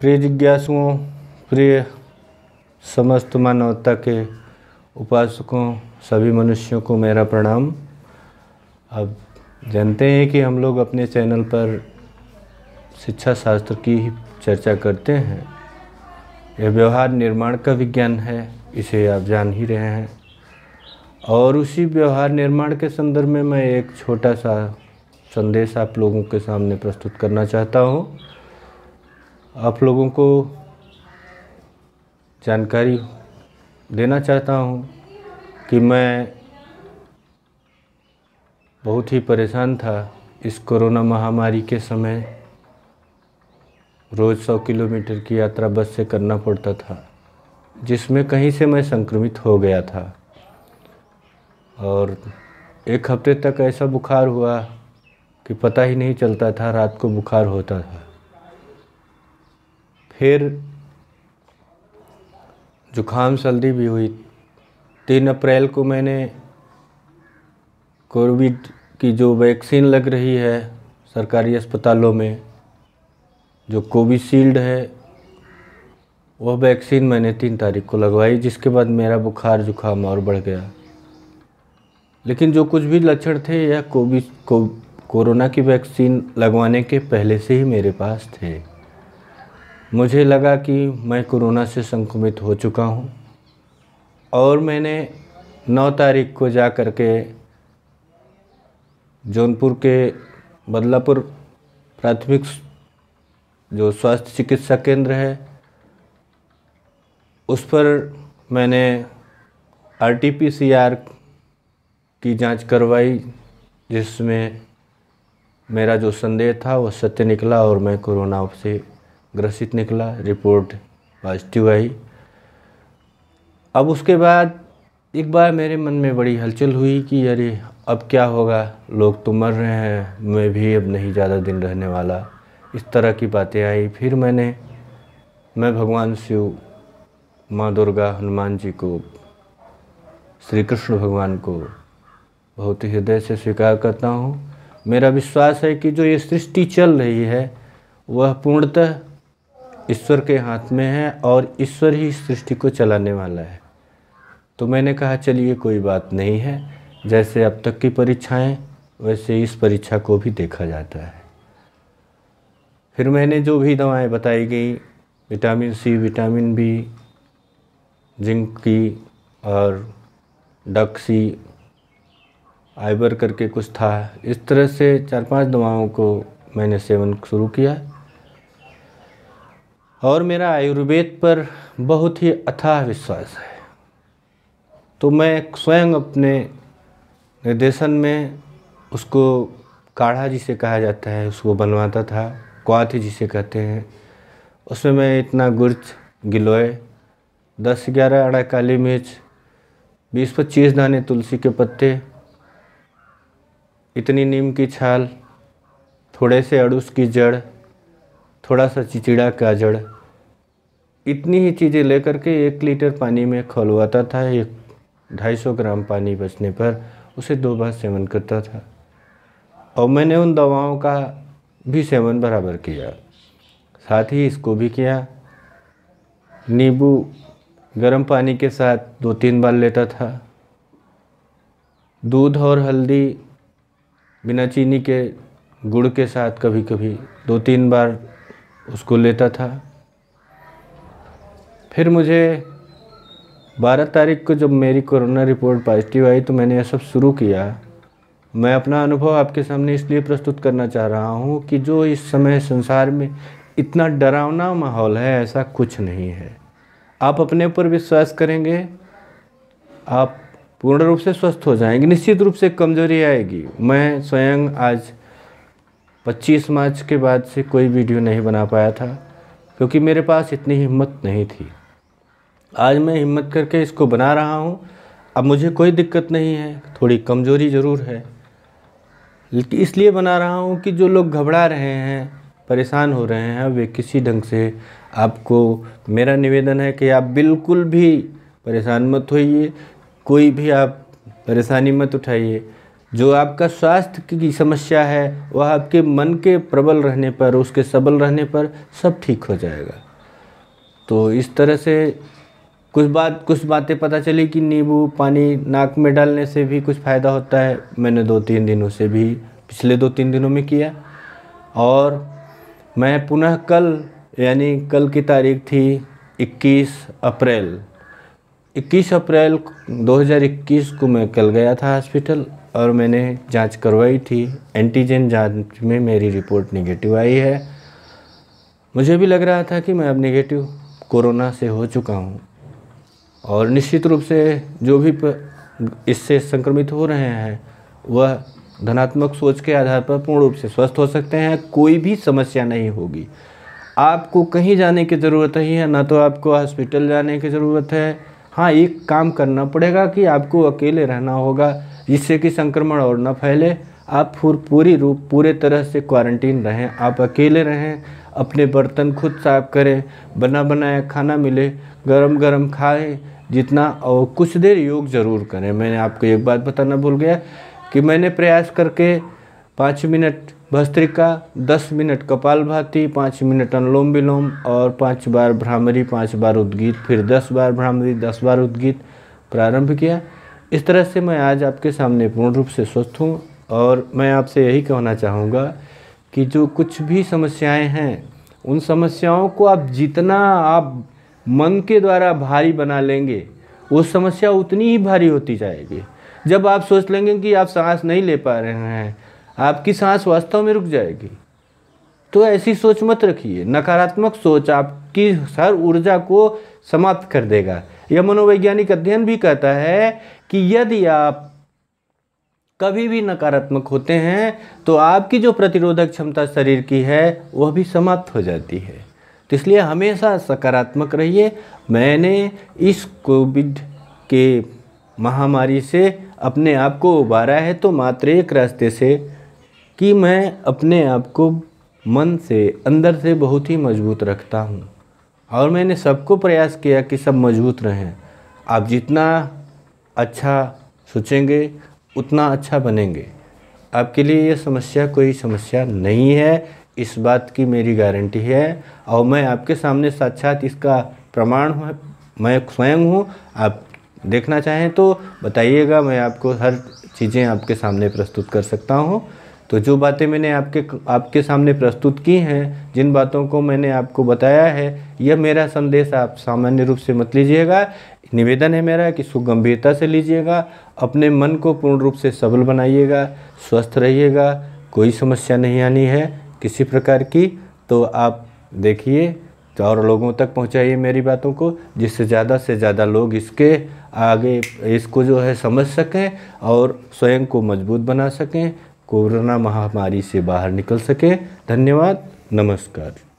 प्रिय जिज्ञासुओं प्रिय समस्त मानवता के उपासकों सभी मनुष्यों को मेरा प्रणाम अब जानते हैं कि हम लोग अपने चैनल पर शिक्षा शास्त्र की ही चर्चा करते हैं यह व्यवहार निर्माण का विज्ञान है इसे आप जान ही रहे हैं और उसी व्यवहार निर्माण के संदर्भ में मैं एक छोटा सा संदेश आप लोगों के सामने प्रस्तुत करना चाहता हूँ आप लोगों को जानकारी देना चाहता हूँ कि मैं बहुत ही परेशान था इस कोरोना महामारी के समय रोज़ सौ किलोमीटर की यात्रा बस से करना पड़ता था जिसमें कहीं से मैं संक्रमित हो गया था और एक हफ्ते तक ऐसा बुखार हुआ कि पता ही नहीं चलता था रात को बुखार होता था फिर जुखाम सर्दी भी हुई तीन अप्रैल को मैंने कोविड की जो वैक्सीन लग रही है सरकारी अस्पतालों में जो कोविशील्ड है वह वैक्सीन मैंने तीन तारीख को लगवाई जिसके बाद मेरा बुखार जुखाम और बढ़ गया लेकिन जो कुछ भी लक्षण थे यह कोविड को कोरोना की वैक्सीन लगवाने के पहले से ही मेरे पास थे मुझे लगा कि मैं कोरोना से संक्रमित हो चुका हूँ और मैंने 9 तारीख को जा कर के जौनपुर के बदलापुर प्राथमिक जो स्वास्थ्य चिकित्सा केंद्र है उस पर मैंने आरटीपीसीआर की जांच करवाई जिसमें मेरा जो संदेह था वो सत्य निकला और मैं कोरोना से ग्रसित निकला रिपोर्ट पॉजिटिव आई अब उसके बाद एक बार मेरे मन में बड़ी हलचल हुई कि अरे अब क्या होगा लोग तो मर रहे हैं मैं भी अब नहीं ज़्यादा दिन रहने वाला इस तरह की बातें आई फिर मैंने मैं भगवान शिव माँ दुर्गा हनुमान जी को श्री कृष्ण भगवान को बहुत ही हृदय से स्वीकार करता हूँ मेरा विश्वास है कि जो ये सृष्टि चल रही है वह पूर्णतः ईश्वर के हाथ में है और ईश्वर ही सृष्टि को चलाने वाला है तो मैंने कहा चलिए कोई बात नहीं है जैसे अब तक की परीक्षाएं वैसे इस परीक्षा को भी देखा जाता है फिर मैंने जो भी दवाएं बताई गई vitamin C vitamin B zinc की और डक्सी आइबर करके कुछ था इस तरह से चार पांच दवाओं को मैंने सेवन शुरू किया और मेरा आयुर्वेद पर बहुत ही अथाह विश्वास है तो मैं स्वयं अपने निर्देशन में उसको काढ़ा जिसे कहा जाता है उसको बनवाता था क्वाथ जिसे कहते हैं उसमें मैं इतना गुर्च गिलोय दस ग्यारह अड़ा काली मिर्च बीस पच्चीस दाने तुलसी के पत्ते इतनी नीम की छाल थोड़े से अड़ूस की जड़ थोड़ा सा चिचिड़ा काजड़ इतनी ही चीज़ें लेकर के एक लीटर पानी में खोलवाता था एक ढाई सौ ग्राम पानी बचने पर उसे दो बार सेवन करता था और मैंने उन दवाओं का भी सेवन बराबर किया साथ ही इसको भी किया नींबू गर्म पानी के साथ दो तीन बार लेता था दूध और हल्दी बिना चीनी के गुड़ के साथ कभी कभी दो तीन बार उसको लेता था फिर मुझे 12 तारीख को जब मेरी कोरोना रिपोर्ट पॉजिटिव आई तो मैंने यह सब शुरू किया मैं अपना अनुभव आपके सामने इसलिए प्रस्तुत करना चाह रहा हूँ कि जो इस समय संसार में इतना डरावना माहौल है ऐसा कुछ नहीं है आप अपने ऊपर विश्वास करेंगे आप पूर्ण रूप से स्वस्थ हो जाएंगे निश्चित रूप से कमजोरी आएगी मैं स्वयं आज 25 मार्च के बाद से कोई वीडियो नहीं बना पाया था क्योंकि मेरे पास इतनी हिम्मत नहीं थी आज मैं हिम्मत करके इसको बना रहा हूँ अब मुझे कोई दिक्कत नहीं है थोड़ी कमज़ोरी ज़रूर है लेकिन इसलिए बना रहा हूँ कि जो लोग घबरा रहे हैं परेशान हो रहे हैं वे किसी ढंग से आपको मेरा निवेदन है कि आप बिल्कुल भी परेशान मत होइए कोई भी आप परेशानी मत उठाइए जो आपका स्वास्थ्य की समस्या है वह आपके मन के प्रबल रहने पर उसके सबल रहने पर सब ठीक हो जाएगा तो इस तरह से कुछ बात कुछ बातें पता चली कि नींबू पानी नाक में डालने से भी कुछ फ़ायदा होता है मैंने दो तीन दिनों से भी पिछले दो तीन दिनों में किया और मैं पुनः कल यानी कल की तारीख थी 21 अप्रैल 21 अप्रैल 2021 को मैं कल गया था हॉस्पिटल और मैंने जांच करवाई थी एंटीजन जांच में मेरी रिपोर्ट नेगेटिव आई है मुझे भी लग रहा था कि मैं अब नेगेटिव कोरोना से हो चुका हूँ और निश्चित रूप से जो भी इससे संक्रमित हो रहे हैं वह धनात्मक सोच के आधार पर पूर्ण रूप से स्वस्थ हो सकते हैं कोई भी समस्या नहीं होगी आपको कहीं जाने की ज़रूरत ही है ना तो आपको हॉस्पिटल जाने की ज़रूरत है हाँ एक काम करना पड़ेगा कि आपको अकेले रहना होगा जिससे कि संक्रमण और न फैले आप फूर पूरी रूप पूरे तरह से क्वारंटीन रहें आप अकेले रहें अपने बर्तन खुद साफ करें बना बनाया खाना मिले गरम गरम खाएं जितना और कुछ देर योग ज़रूर करें मैंने आपको एक बात बताना भूल गया कि मैंने प्रयास करके पाँच मिनट भस्त्रिका दस मिनट कपाल भाती पाँच मिनट अनुलोम विलोम और पाँच बार भ्रामरी पाँच बार उद्गीत फिर दस बार भ्रामरी दस बार उद्गीत प्रारंभ किया इस तरह से मैं आज आपके सामने पूर्ण रूप से स्वस्थ हूँ और मैं आपसे यही कहना चाहूँगा कि जो कुछ भी समस्याएं हैं उन समस्याओं को आप जितना आप मन के द्वारा भारी बना लेंगे वो समस्या उतनी ही भारी होती जाएगी जब आप सोच लेंगे कि आप सांस नहीं ले पा रहे हैं आपकी सांस वास्तव में रुक जाएगी तो ऐसी सोच मत रखिए नकारात्मक सोच आपकी हर ऊर्जा को समाप्त कर देगा यह मनोवैज्ञानिक अध्ययन भी कहता है कि यदि आप कभी भी नकारात्मक होते हैं तो आपकी जो प्रतिरोधक क्षमता शरीर की है वह भी समाप्त हो जाती है तो इसलिए हमेशा सकारात्मक रहिए मैंने इस कोविड के महामारी से अपने आप को उबारा है तो मात्र एक रास्ते से कि मैं अपने आप को मन से अंदर से बहुत ही मजबूत रखता हूँ और मैंने सबको प्रयास किया कि सब मजबूत रहें आप जितना अच्छा सोचेंगे उतना अच्छा बनेंगे आपके लिए ये समस्या कोई समस्या नहीं है इस बात की मेरी गारंटी है और मैं आपके सामने साक्षात इसका प्रमाण हूँ मैं स्वयं हूँ आप देखना चाहें तो बताइएगा मैं आपको हर चीज़ें आपके सामने प्रस्तुत कर सकता हूँ तो जो बातें मैंने आपके आपके सामने प्रस्तुत की हैं जिन बातों को मैंने आपको बताया है यह मेरा संदेश आप सामान्य रूप से मत लीजिएगा निवेदन है मेरा कि इसको गंभीरता से लीजिएगा अपने मन को पूर्ण रूप से सबल बनाइएगा स्वस्थ रहिएगा कोई समस्या नहीं आनी है किसी प्रकार की तो आप देखिए तो और लोगों तक पहुंचाइए मेरी बातों को जिससे ज़्यादा से ज़्यादा लोग इसके आगे इसको जो है समझ सकें और स्वयं को मजबूत बना सकें कोरोना महामारी से बाहर निकल सके धन्यवाद नमस्कार